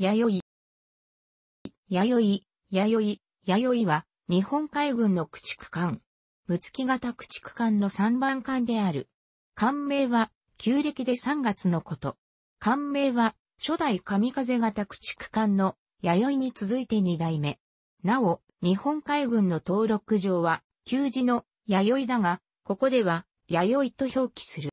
やよい。やよい、やよい、やよいは、日本海軍の駆逐艦。むつき型駆逐艦の3番艦である。艦名は、旧暦で3月のこと。艦名は、初代神風型駆逐艦の、弥生に続いて2代目。なお、日本海軍の登録上は、旧字の、弥生だが、ここでは、弥生と表記する。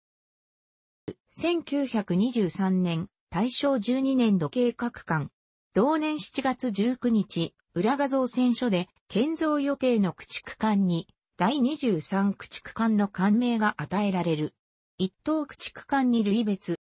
1923年、大正12年度計画館。同年7月19日、裏画像選書で建造予定の駆逐艦に第23駆逐艦の艦名が与えられる。一等駆逐艦に類別。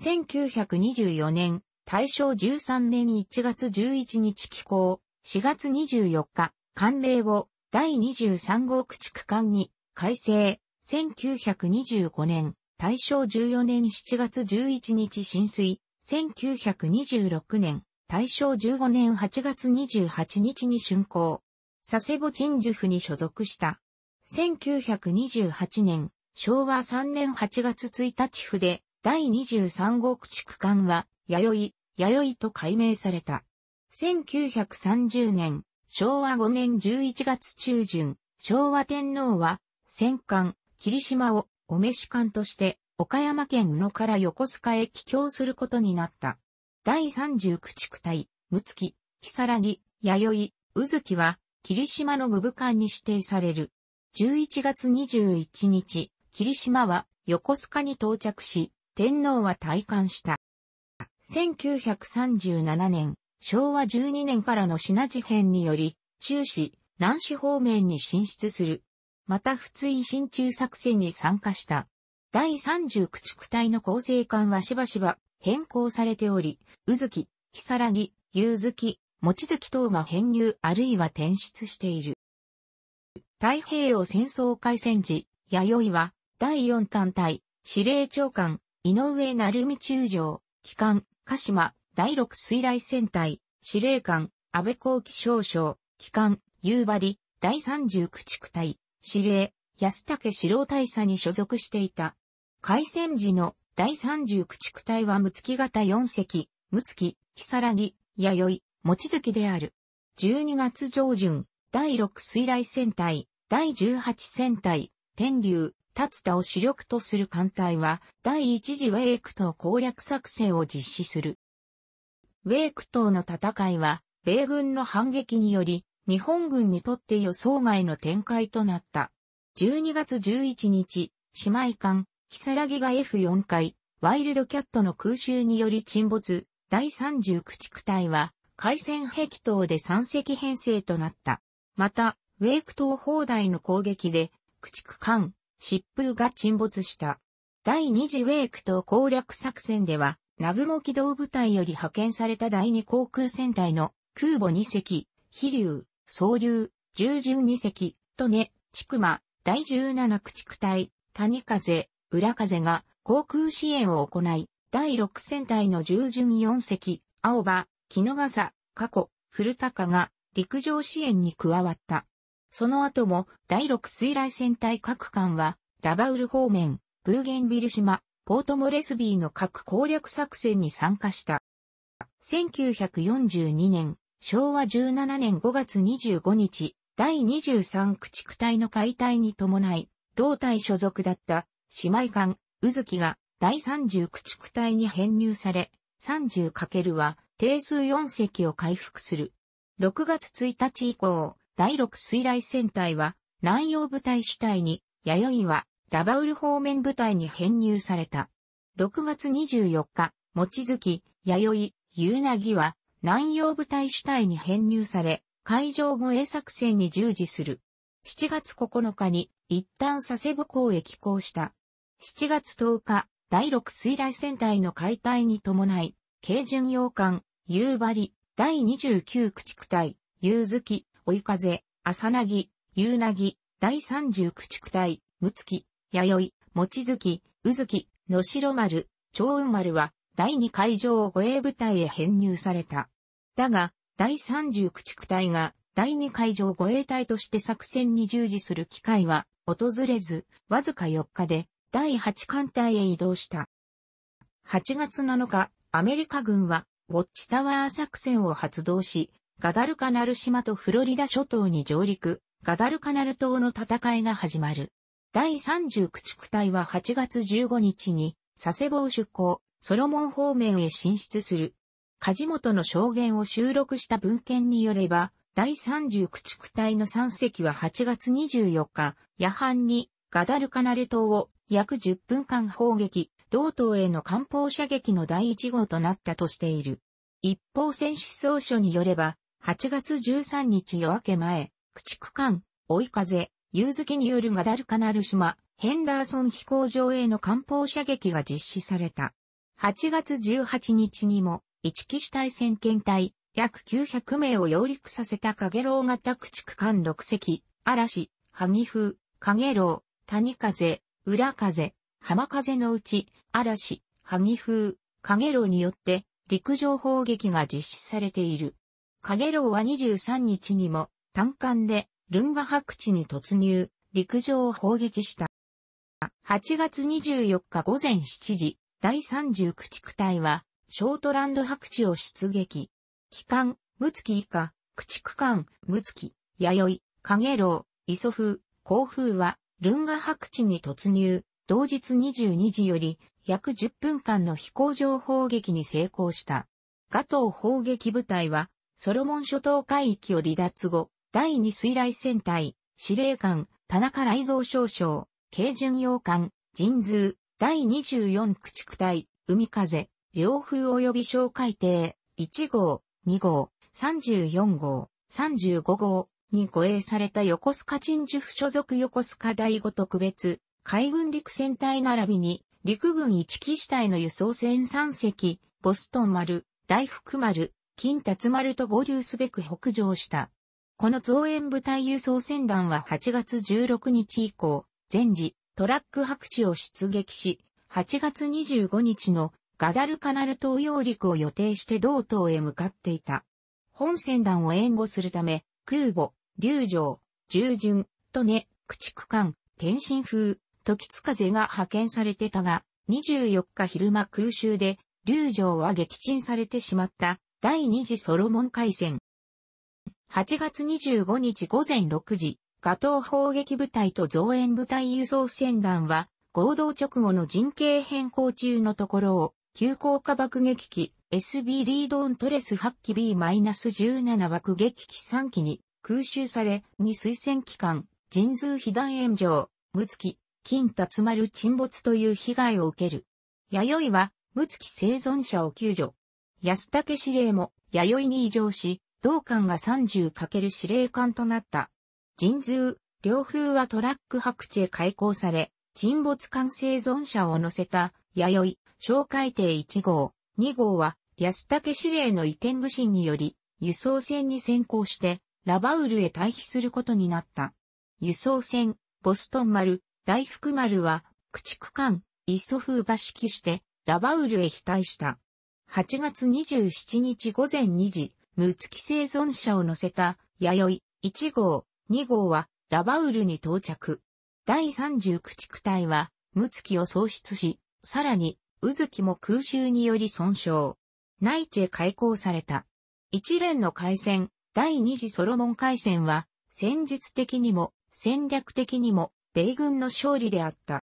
1924年、大正13年1月11日寄港、4月24日、艦名を第23号駆逐艦に改正。1925年、大正14年7月11日浸水、1926年、大正15年8月28日に竣工。佐世保鎮守府に所属した。1928年、昭和3年8月1日府で、第23号駆逐艦は、弥生、弥生と改名された。1930年、昭和5年11月中旬、昭和天皇は、戦艦、霧島を、お召し館として、岡山県宇野から横須賀へ帰郷することになった。第3九地区隊、六月、木更木、弥生、宇月は、霧島の具部館に指定される。11月21日、霧島は横須賀に到着し、天皇は退官した。1937年、昭和12年からの品事変により、中市、南市方面に進出するまた通印進駐作戦に参加した。第30駆逐隊の構成艦はしばしば変更されており、うずき、ひさらぎ、ゆうずき、もちき等が編入あるいは転出している。太平洋戦争開戦時、弥生は第4艦隊、司令長官、井上成美中将、機関、鹿島、第6水雷戦隊、司令官、安倍光輝少将、機関、夕張、第30駆逐隊、司令、安武四郎大佐に所属していた。海戦時の第30駆逐隊は六月型四隻、六月、木更木、弥生、持月である。12月上旬、第6水雷戦隊、第18戦隊、天竜、達田を主力とする艦隊は、第1次ウェイク島攻略作戦を実施する。ウェイク島の戦いは、米軍の反撃により、日本軍にとって予想外の展開となった。12月11日、姉妹艦、ヒサラギが F4 回、ワイルドキャットの空襲により沈没、第30駆逐隊は、海戦壁等で3隻編成となった。また、ウェイク島砲台の攻撃で、駆逐艦、疾風が沈没した。第2次ウェイク島攻略作戦では、南雲機動部隊より派遣された第2航空戦隊の空母2隻、飛竜、総流、従順二隻、とね、ちくま、第17駆逐隊、谷風、裏風が航空支援を行い、第6戦隊の従順4隻、青葉、木の笠、過去、古高が陸上支援に加わった。その後も第6水雷戦隊各艦は、ラバウル方面、ブーゲンビル島、ポートモレスビーの各攻略作戦に参加した。1942年、昭和17年5月25日、第23駆逐隊の解体に伴い、同隊所属だった姉妹艦、うずきが第30駆逐隊に編入され、30× は定数4隻を回復する。6月1日以降、第6水雷戦隊は南洋部隊主体に、弥生はラバウル方面部隊に編入された。6月24日、餅月、弥生、夕なぎは南洋部隊主体に編入され、海上護衛作戦に従事する。7月9日に一旦佐世保港へ寄港した。7月10日、第6水雷戦隊の解体に伴い、軽巡洋艦、夕張、第29駆逐隊、夕月、追い風、朝なぎ、夕なぎ、第30駆逐隊、むつき、やよい、もちづき、うずき、のしろ丸、長雲丸は、第2海上護衛部隊へ編入された。だが、第30駆逐隊が第2海上護衛隊として作戦に従事する機会は訪れず、わずか4日で第8艦隊へ移動した。8月7日、アメリカ軍はウォッチタワー作戦を発動し、ガダルカナル島とフロリダ諸島に上陸、ガダルカナル島の戦いが始まる。第30駆逐隊は8月15日に佐世保を出港、ソロモン方面へ進出する。梶本の証言を収録した文献によれば、第30駆逐隊の3隻は8月24日、夜半にガダルカナル島を約10分間砲撃、同島への艦砲射撃の第1号となったとしている。一方戦死総書によれば、8月13日夜明け前、駆逐艦、追い風、夕月によるガダルカナル島、ヘンダーソン飛行場への艦砲射撃が実施された。8月18日にも、一騎士体戦検隊、約900名を揚陸させた影楼型駆逐艦6隻、嵐、萩風、影楼、谷風、裏風、浜風のうち、嵐、萩風、影楼によって、陸上砲撃が実施されている。影楼は23日にも、単艦で、ルンガ白地に突入、陸上を砲撃した。8月24日午前7時、第30駆逐隊は、ショートランド白地を出撃。機関、ムツキ以下、駆逐艦、ムツキ、弥生、カゲロウ、磯風、甲風は、ルンガ白地に突入、同日22時より、約10分間の飛行場砲撃に成功した。ガトー砲撃部隊は、ソロモン諸島海域を離脱後、第2水雷戦隊、司令官、田中雷蔵少将、軽巡洋艦、神通、第24駆逐隊、海風、両風及び小海底、1号、2号、34号、35号に護衛された横須賀鎮守府所属横須賀第五特別、海軍陸戦隊並びに、陸軍一機師隊の輸送船3隻、ボストン丸、大福丸、金達丸と合流すべく北上した。この増援部隊輸送船団は8月16日以降、全時、トラック白地を出撃し、8月25日のガダルカナル東洋陸を予定して同島へ向かっていた。本船団を援護するため、空母、竜城、従順、トネ、駆逐艦、天津風、時津風が派遣されてたが、24日昼間空襲で、竜城は撃沈されてしまった第二次ソロモン海戦。8月25日午前6時、ガトー砲撃部隊と増援部隊輸送船団は合同直後の陣形変更中のところを急降下爆撃機 SB リードオントレス8機 B-17 爆撃機3機に空襲され、2推薦機関、人数被弾炎上、ムツキ、金達丸沈没という被害を受ける。弥生は、ムツキ生存者を救助。安武司令も、弥生に異常し、同艦が 30× 司令官となった。人数、両風はトラック白地へ開港され、沈没艦生存者を乗せた、弥生、小海艇1号、2号は安武司令の意見具信により輸送船に先行してラバウルへ退避することになった。輸送船、ボストン丸、大福丸は駆逐艦、イソフーが指揮してラバウルへ飛退した。8月27日午前2時、ムツキ生存者を乗せた、弥生、1号、2号は、ラバウルに到着。第30駆逐隊は、ムツキを喪失し、さらに、ウズも空襲により損傷。内地へ開港された。一連の海戦、第二次ソロモン海戦は、戦術的にも、戦略的にも、米軍の勝利であった。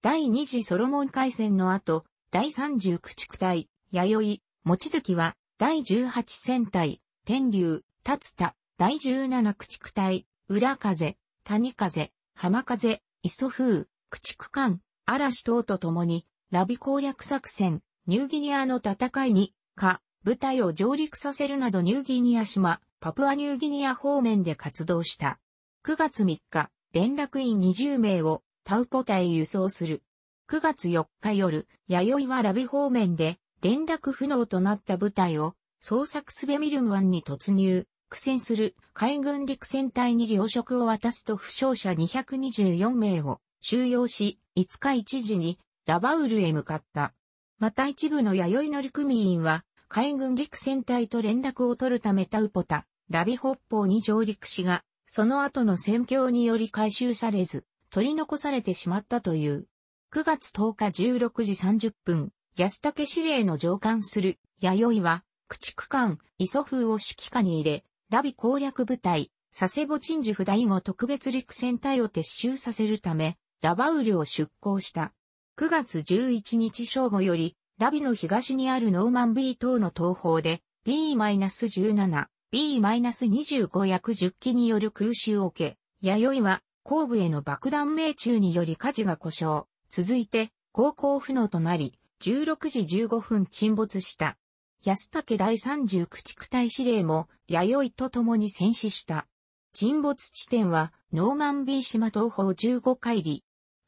第二次ソロモン海戦の後、第39駆逐隊、弥生、望月は、第18戦隊、天竜、達田、第17駆逐隊、裏風、谷風、浜風、磯風、駆逐艦、嵐等と共に、ラビ攻略作戦、ニューギニアの戦いに、か、部隊を上陸させるなどニューギニア島、パプアニューギニア方面で活動した。9月3日、連絡員20名をタウポタへ輸送する。9月4日夜、弥生はラビ方面で連絡不能となった部隊を捜索スベミルム湾に突入、苦戦する海軍陸戦隊に領職を渡すと負傷者224名を収容し、5日1時にラバウルへ向かった。また一部の弥生乗組員は、海軍陸戦隊と連絡を取るためタウポタ、ラビ北方に上陸しが、その後の戦況により回収されず、取り残されてしまったという。9月10日16時30分、安武司令の上官する、弥生は、駆逐艦、磯風を指揮下に入れ、ラビ攻略部隊、佐世保鎮守府第五特別陸戦隊を撤収させるため、ラバウルを出港した。9月11日正午より、ラビの東にあるノーマン B 等の東方で、B-17、B-25 約10機による空襲を受け、弥生は後部への爆弾命中により火事が故障。続いて、航行不能となり、16時15分沈没した。安武第30駆逐隊司令も、弥生と共に戦死した。沈没地点は、ノーマンビー島東方15海里、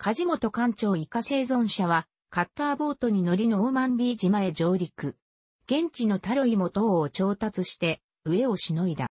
梶本艦長以下生存者は、カッターボートに乗りノーマンビー島へ上陸。現地のタロイも塔を調達して、上をしのいだ。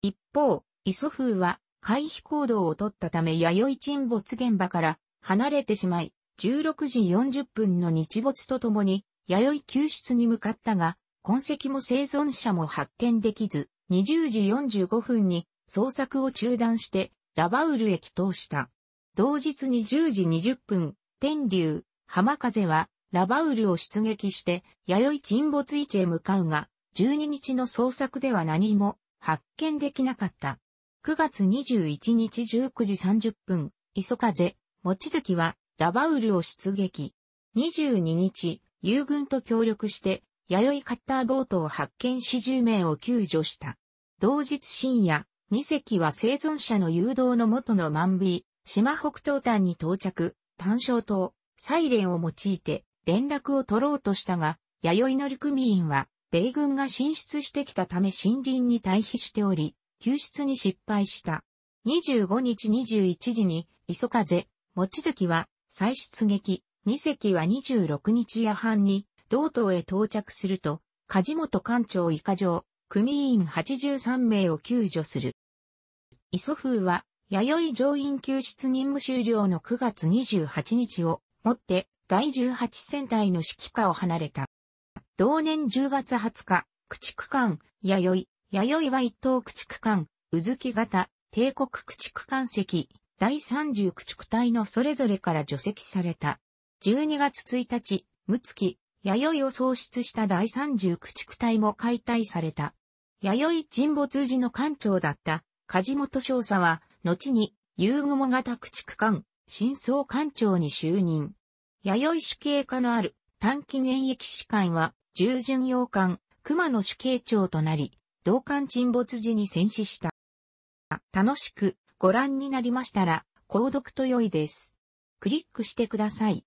一方、イソフーは、回避行動を取ったため弥生沈没現場から離れてしまい、16時40分の日没とともに、弥生救出に向かったが、痕跡も生存者も発見できず、20時45分に捜索を中断して、ラバウルへ帰投した。同日に10時20分、天竜、浜風は、ラバウルを出撃して、弥生沈没位置へ向かうが、12日の捜索では何も発見できなかった。9月21日19時30分、磯風、望月は、ラバウルを出撃。22日、友軍と協力して、弥生カッターボートを発見し10名を救助した。同日深夜、2隻は生存者の誘導の元の万引、島北東端に到着、単焦島、サイレンを用いて連絡を取ろうとしたが、弥生乗組員は、米軍が進出してきたため森林に退避しており、救出に失敗した。25日21時に、磯風、望月は、再出撃、二隻は26日夜半に、道東へ到着すると、梶本艦長以下上、組員83名を救助する。磯風は、弥生上院救出任務終了の9月28日をもって第18戦隊の指揮下を離れた。同年10月20日、駆逐艦、弥生、弥生は一等駆逐艦、うずき型、帝国駆逐艦席、第30駆逐隊のそれぞれから除籍された。12月1日、むつき、弥生を創出した第30駆逐隊も解体された。弥生沈没時の艦長だった、梶本少佐は、後に、遊雲型駆逐艦、新総艦長に就任。弥生主計下のある短期現役士官は、従順洋艦、熊野主計長となり、同艦沈没時に戦死した。楽しくご覧になりましたら、購読と良いです。クリックしてください。